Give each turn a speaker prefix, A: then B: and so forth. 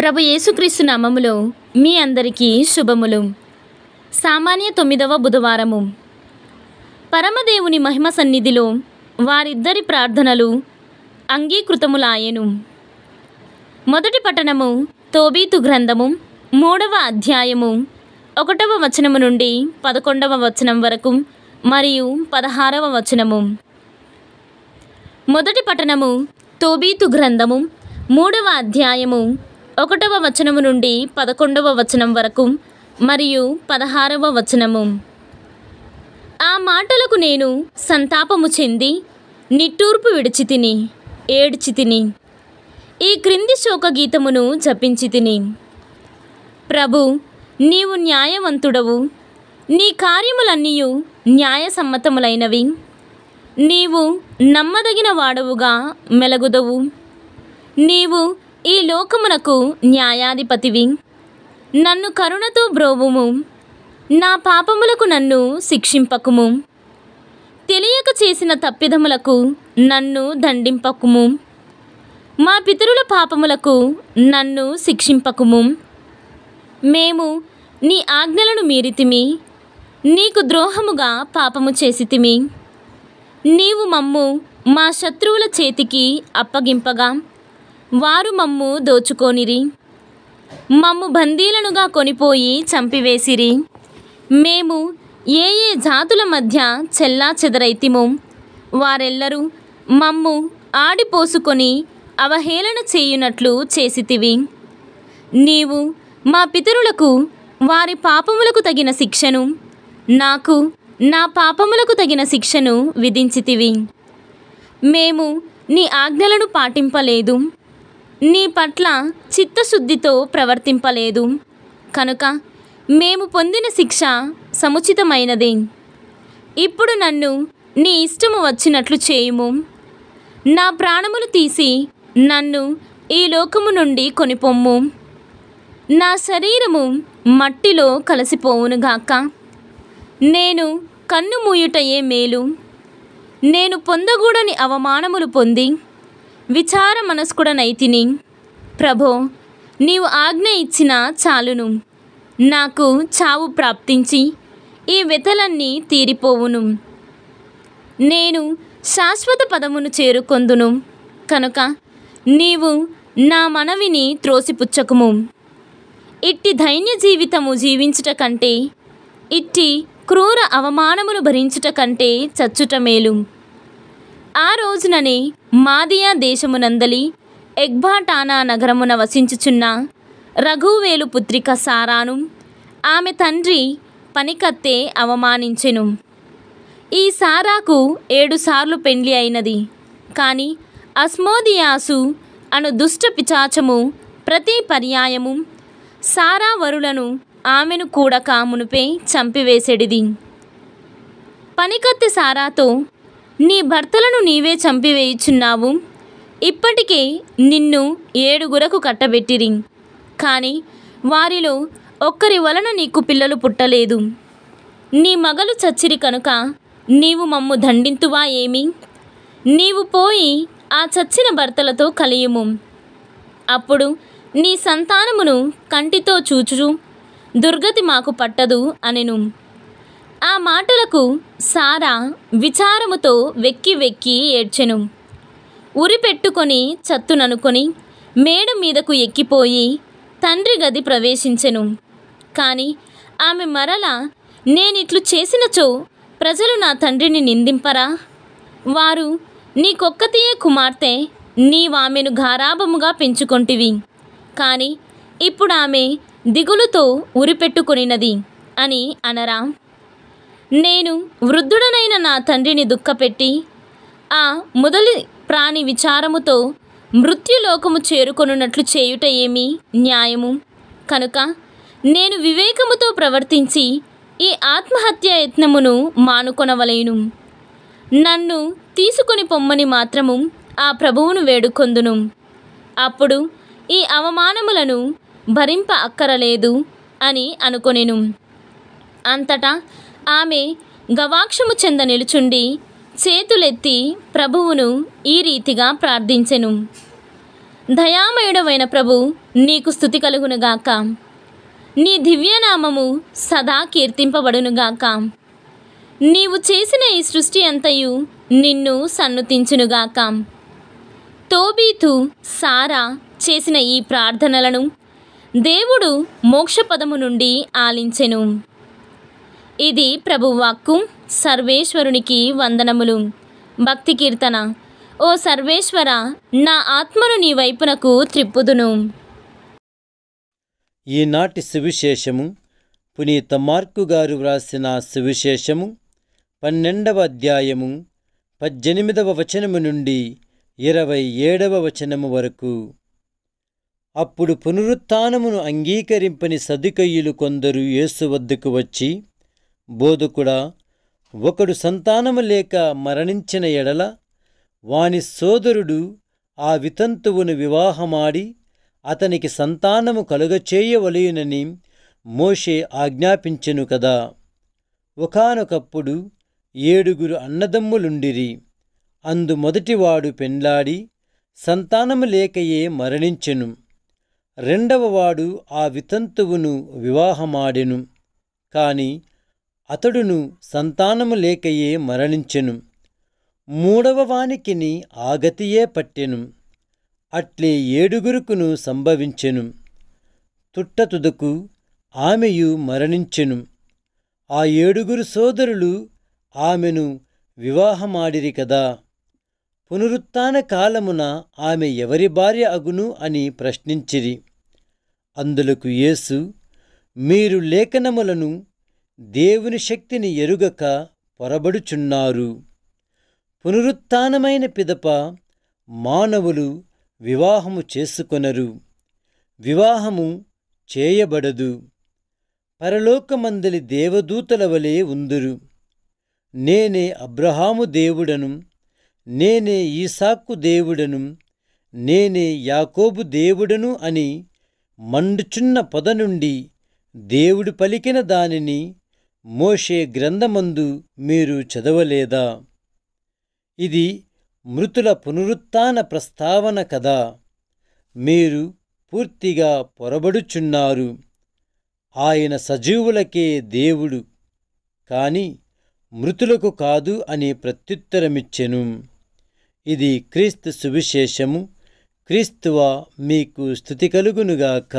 A: ప్రభు యేసుక్రీస్తు నామములో మీ అందరికీ శుభములు సామాన్య తొమ్మిదవ బుధవారము పరమదేవుని మహిమ సన్నిధిలో వారిద్దరి ప్రార్థనలు అంగీకృతములాయెను మొదటి పట్టణము తోబీతు గ్రంథము మూడవ అధ్యాయము ఒకటవ వచనము నుండి పదకొండవ వచనం వరకు మరియు పదహారవ వచనము మొదటి పట్టణము తోబీతు గ్రంథము మూడవ అధ్యాయము ఒకటవ వచనము నుండి పదకొండవ వచనం వరకు మరియు పదహారవ వచనము ఆ మాటలకు నేను సంతాపము చెంది నిట్టూర్పు విడిచి తిని ఏడ్చి తిని ఈ క్రింది శోకగీతమును జపించి తిని ప్రభు నీవు న్యాయవంతుడవు నీ కార్యములన్నీయు న్యాయసమ్మతములైనవి నీవు నమ్మదగిన వాడవుగా మెలగుదవు నీవు ఈ లోకమునకు న్యాయాధిపతివి నన్ను కరుణతో బ్రోవుము నా పాపములకు నన్ను శిక్షింపకుము తెలియక చేసిన తప్పిదములకు నన్ను దండింపకుము మా పితరుల పాపములకు నన్ను శిక్షింపకుము మేము నీ ఆజ్ఞలను మీరితిమి నీకు ద్రోహముగా పాపము చేసితిమి నీవు మమ్ము మా శత్రువుల చేతికి అప్పగింపగా వారు మమ్ము దోచుకోనిరి మమ్ము బందీలనుగా కొనిపోయి చంపివేసిరి మేము ఏ ఏ జాతుల మధ్య చెల్లా చెదరైతిము వారెల్లరూ మమ్ము ఆడిపోసుకొని అవహేళన చేయునట్లు చేసితివి నీవు మా పితరులకు వారి పాపములకు తగిన శిక్షను నాకు నా పాపములకు తగిన శిక్షను విధించితివి మేము నీ ఆజ్ఞలను పాటింపలేదు నీ పట్ల చిత్తశుద్ధితో ప్రవర్తింపలేదు కనుక మేము పొందిన శిక్ష సముచితమైనదే ఇప్పుడు నన్ను నీ ఇష్టము వచ్చినట్లు చేయుము నా ప్రాణములు తీసి నన్ను ఈ లోకము నుండి కొనిపొమ్ము నా శరీరము మట్టిలో కలిసిపోవునుగాక నేను కన్ను మూయుటయే మేలు నేను పొందగూడని అవమానములు పొంది విచార మనస్కుడ నైతిని ప్రభో నీవు ఆజ్ఞ ఇచ్చిన చాలును నాకు చావు ప్రాప్తించి ఈ వెతలన్నీ తీరిపోవును నేను శాశ్వత పదమును చేరుకొందును కనుక నీవు నా మనవిని త్రోసిపుచ్చకుము ఇట్టి ధైన్య జీవితము జీవించుట కంటే ఇట్టి క్రూర అవమానమును భరించుట కంటే చచ్చుట మేలు ఆ రోజుననే మాదియా దేశమునందలి ఎగ్బాటానా నగరమున వసించుచున్న రఘువేలు పుత్రిక సారాను ఆమె తండ్రి పనికత్తే అవమానించెను ఈ సారాకు ఏడుసార్లు పెండ్లి అయినది కానీ అస్మోదియాసు అను దుష్ట పిచాచము ప్రతి పర్యాయము సారా వరులను ఆమెను కూడా కామునుపై చంపివేసెడిది పనికత్తె సారాతో నీ భర్తలను నీవే చంపివేయుచున్నావు ఇప్పటికే నిన్ను ఏడుగురకు కట్టబెట్టిరి కానీ వారిలో ఒక్కరి వలన నీకు పిల్లలు పుట్టలేదు నీ మగలు చచ్చిరి కనుక నీవు మమ్ము దండింతువా ఏమి నీవు పోయి ఆ చచ్చిన భర్తలతో కలియుము అప్పుడు నీ సంతానమును కంటితో చూచు దుర్గతి మాకు పట్టదు అనెను ఆ మాటలకు సారా విచారముతో వెక్కి వెక్కి ఏడ్చెను ఉరి పెట్టుకొని చత్తుననుకొని మేడ మీదకు ఎక్కిపోయి తండ్రి గది ప్రవేశించెను కానీ ఆమె మరలా నేనిట్లు చేసినచో ప్రజలు నా తండ్రిని నిందింపరా వారు నీకొక్కతీయే కుమార్తె నీవామెను గారాభముగా పెంచుకొంటివి కానీ ఇప్పుడు ఆమె దిగులుతో ఉరిపెట్టుకొనినది అని అనరా నేను వృద్ధుడనైన నా తండ్రిని దుఃఖపెట్టి ఆ మొదలి ప్రాణి విచారముతో మృత్యులోకము చేరుకొనున్నట్లు చేయుట ఏమి న్యాయము కనుక నేను వివేకముతో ప్రవర్తించి ఈ ఆత్మహత్య యత్నమును మానుకొనవలేను నన్ను తీసుకొని పొమ్మని మాత్రము ఆ ప్రభువును వేడుకొందును అప్పుడు ఈ అవమానములను భరింప అక్కరలేదు అని అనుకొనెను అంతటా ఆమె గవాక్షము చెంద నిలుచుండి చేతులెత్తి ప్రభువును ఈ రీతిగా ప్రార్థించెను దయామయుడమైన ప్రభు నీకు స్థుతి కలుగునుగాక నీ దివ్యనామము సదా కీర్తింపబడునుగాక నీవు చేసిన ఈ సృష్టి అంతయు నిన్ను సన్నుతించునుగాక తోబీతు సారా చేసిన ఈ ప్రార్థనలను దేవుడు మోక్షపదము నుండి ఆలించెను ఇది ప్రభువాక్కు సర్వేశ్వరునికి వందనములు భక్తి కీర్తన ఓ సర్వేశ్వర నా ఆత్మను నీ వైపునకు త్రిప్పుదును
B: ఈనాటి సువిశేషము పునీత మార్కు గారు వ్రాసిన సువిశేషము పన్నెండవ అధ్యాయము పద్దెనిమిదవ వచనము నుండి ఇరవై ఏడవ వచనము వరకు అప్పుడు పునరుత్నమును అంగీకరింపని సదుకయ్యులు కొందరు యేసు వద్దకు వచ్చి బోధకుడా ఒకడు సంతానము లేక మరణించిన ఎడల వాని సోదరుడు ఆ వితంతువును వివాహమాడి అతనికి సంతానము కలుగచేయవలయునని మోషే ఆజ్ఞాపించెను కదా ఒకనొకప్పుడు ఏడుగురు అన్నదమ్ములుండిరి అందు మొదటివాడు పెండ్లాడి సంతానము లేకయే మరణించెను రెండవవాడు ఆ వితంతువును వివాహమాడెను కాని అతడును సంతానము లేకయే మరణించెను మూడవ వానికిని ఆగతియే పట్టెను అట్లే ఏడుగురుకును సంభవించెను తుట్టతుదకు ఆమెయు మరణించెను ఆ ఏడుగురు సోదరులు ఆమెను వివాహమాడిరి కదా పునరుత్న కాలమున ఆమె ఎవరి భార్య అగును అని ప్రశ్నించిరి అందులకు యేసు మీరు లేఖనములను దేవుని శక్తిని ఎరుగక పొరబడుచున్నారు పునరుత్నమైన పిదప మానవులు వివాహము చేసుకొనరు వివాహము చేయబడదు పరలోకమందలి దేవదూతల వలె ఉందురు నేనే అబ్రహాము దేవుడను నేనే ఈసాకు దేవుడను నేనే యాకోబు దేవుడను అని మండుచున్న పొద నుండి దేవుడు పలికిన దానిని మోషే గ్రంథమందు మీరు చదవలేదా ఇది మృతుల పునరుత్న ప్రస్తావన కదా మీరు పూర్తిగా పొరబడుచున్నారు ఆయన సజీవులకే దేవుడు కాని మృతులకు కాదు అని ప్రత్యుత్తరమిచ్చెను ఇది క్రీస్తు సువిశేషము క్రీస్తువ మీకు స్థుతి కలుగునుగాక